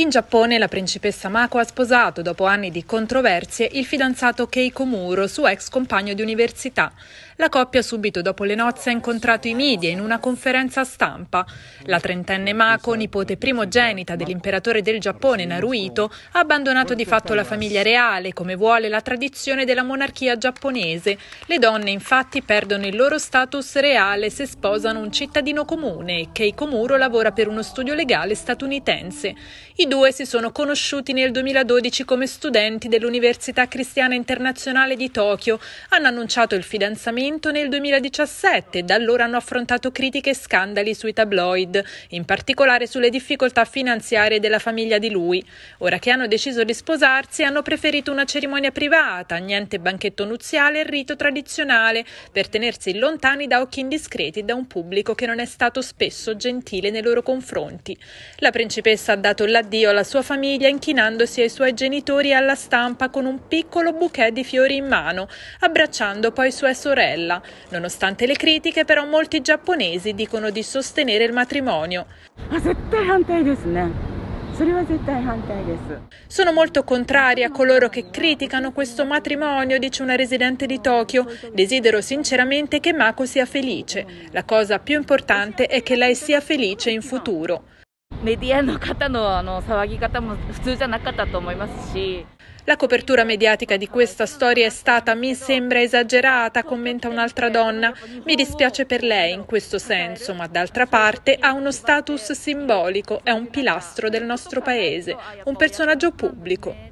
In Giappone la principessa Mako ha sposato, dopo anni di controversie, il fidanzato Keiko Muro, suo ex compagno di università. La coppia subito dopo le nozze ha incontrato i media in una conferenza stampa. La trentenne Mako, nipote primogenita dell'imperatore del Giappone Naruhito, ha abbandonato di fatto la famiglia reale, come vuole la tradizione della monarchia giapponese. Le donne infatti perdono il loro status reale se sposano un cittadino comune Keiko Muro lavora per uno studio legale statunitense. I due si sono conosciuti nel 2012 come studenti dell'Università Cristiana Internazionale di Tokyo. Hanno annunciato il fidanzamento nel 2017 e da allora hanno affrontato critiche e scandali sui tabloid, in particolare sulle difficoltà finanziarie della famiglia di lui. Ora che hanno deciso di sposarsi, hanno preferito una cerimonia privata, niente banchetto nuziale e rito tradizionale, per tenersi lontani da occhi indiscreti e da un pubblico che non è stato spesso gentile nei loro confronti. La principessa ha dato l'addio addio alla sua famiglia inchinandosi ai suoi genitori e alla stampa con un piccolo bouquet di fiori in mano, abbracciando poi sua sorella. Nonostante le critiche, però molti giapponesi dicono di sostenere il matrimonio. Sono molto contraria a coloro che criticano questo matrimonio, dice una residente di Tokyo. Desidero sinceramente che Mako sia felice. La cosa più importante è che lei sia felice in futuro. メディアの方のあの騒ぎ方も普通じゃなかったと思いますし。La copertura mediatica di questa storia è stata, mi sembra, esagerata, commenta un'altra donna. Mi dispiace per lei in questo senso, ma d'altra parte ha uno status simbolico, è un pilastro del nostro paese, un personaggio pubblico.